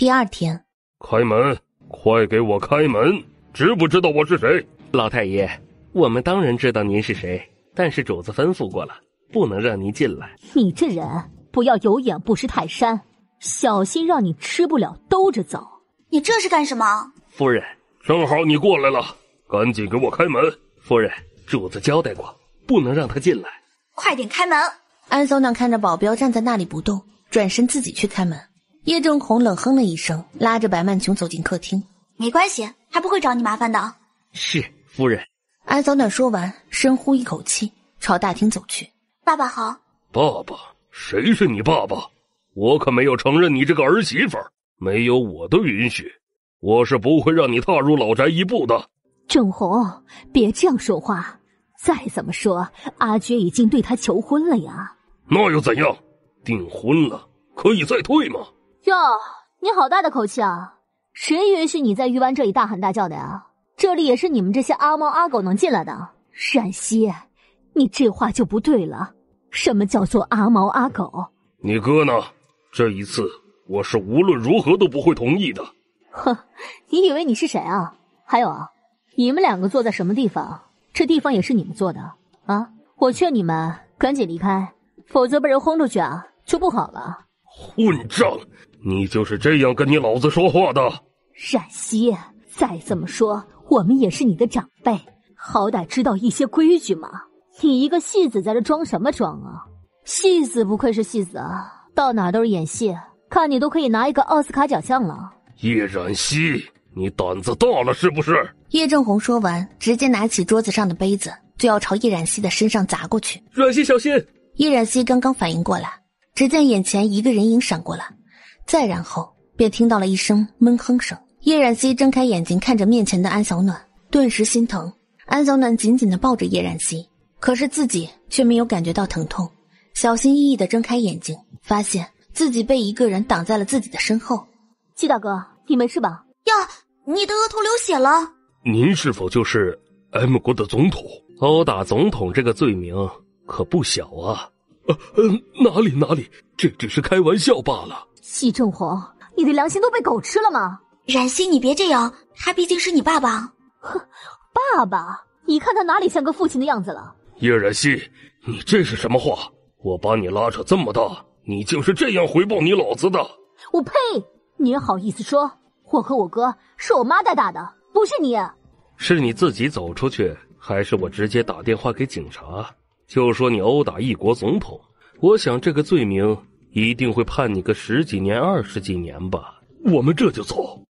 第二天，开门！快给我开门！知不知道我是谁？老太爷，我们当然知道您是谁，但是主子吩咐过了，不能让您进来。你这人不要有眼不识泰山，小心让你吃不了兜着走！你这是干什么？夫人，正好你过来了，赶紧给我开门！夫人，主子交代过，不能让他进来。快点开门！安桑娜看着保镖站在那里不动，转身自己去开门。叶正红冷哼了一声，拉着白曼琼走进客厅。没关系，他不会找你麻烦的。是夫人。安小暖说完，深呼一口气，朝大厅走去。爸爸好。爸爸，谁是你爸爸？我可没有承认你这个儿媳妇儿。没有我的允许，我是不会让你踏入老宅一步的。正红，别这样说话。再怎么说，阿珏已经对他求婚了呀。那又怎样？订婚了可以再退吗？哟，你好大的口气啊！谁允许你在玉湾这里大喊大叫的呀？这里也是你们这些阿猫阿狗能进来的？冉西，你这话就不对了。什么叫做阿猫阿狗？你哥呢？这一次我是无论如何都不会同意的。哼，你以为你是谁啊？还有啊，你们两个坐在什么地方？这地方也是你们坐的啊？我劝你们赶紧离开，否则被人轰出去啊，就不好了。混账！你就是这样跟你老子说话的？冉希，再怎么说，我们也是你的长辈，好歹知道一些规矩嘛。你一个戏子在这装什么装啊？戏子不愧是戏子啊，到哪都是演戏，看你都可以拿一个奥斯卡奖项了。叶冉希，你胆子大了是不是？叶正红说完，直接拿起桌子上的杯子，就要朝叶冉希的身上砸过去。冉希小心！叶冉西刚刚反应过来，只见眼前一个人影闪过了。再然后，便听到了一声闷哼声。叶染希睁开眼睛，看着面前的安小暖，顿时心疼。安小暖紧紧的抱着叶染希，可是自己却没有感觉到疼痛。小心翼翼的睁开眼睛，发现自己被一个人挡在了自己的身后。季大哥，你没事吧？呀，你的额头流血了。您是否就是 M 国的总统？殴打总统这个罪名可不小啊。呃哪里哪里，这只是开玩笑罢了。季正红，你的良心都被狗吃了吗？冉鑫，你别这样，他毕竟是你爸爸。哼，爸爸，你看他哪里像个父亲的样子了？叶冉鑫，你这是什么话？我把你拉扯这么大，你竟是这样回报你老子的？我呸！你好意思说？我和我哥是我妈带大的，不是你。是你自己走出去，还是我直接打电话给警察？就说你殴打一国总统，我想这个罪名一定会判你个十几年、二十几年吧。我们这就走。